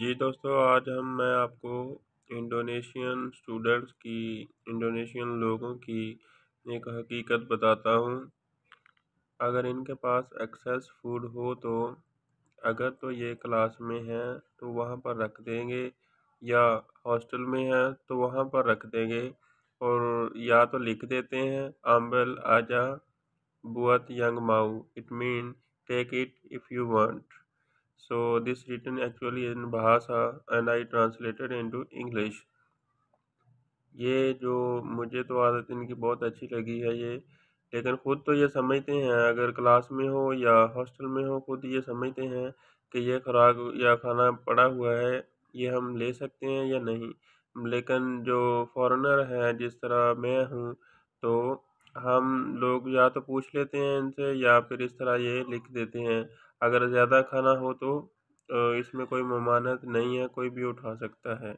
जी दोस्तों आज हम मैं आपको इंडोनेशियन स्टूडेंट्स की इंडोनेशियन लोगों की एक हकीकत बताता हूँ अगर इनके पास एक्सेस फूड हो तो अगर तो ये क्लास में है तो वहाँ पर रख देंगे या हॉस्टल में है तो वहाँ पर रख देंगे और या तो लिख देते हैं आम्बल आजा बुअत यंग माऊ it mean take it if you want So this written actually in Bahasa and I translated into English. ये जो मुझे तो आदत इनकी बहुत अच्छी लगी है ये लेकिन ख़ुद तो ये समझते हैं अगर क्लास में हो या हॉस्टल में हो खुद ये समझते हैं कि ये खुराक या खाना पड़ा हुआ है ये हम ले सकते हैं या नहीं लेकिन जो फॉरेनर हैं जिस तरह मैं हूँ तो हम लोग या तो पूछ लेते हैं इनसे या फिर इस तरह ये लिख देते हैं अगर ज़्यादा खाना हो तो इसमें कोई ममानत नहीं है कोई भी उठा सकता है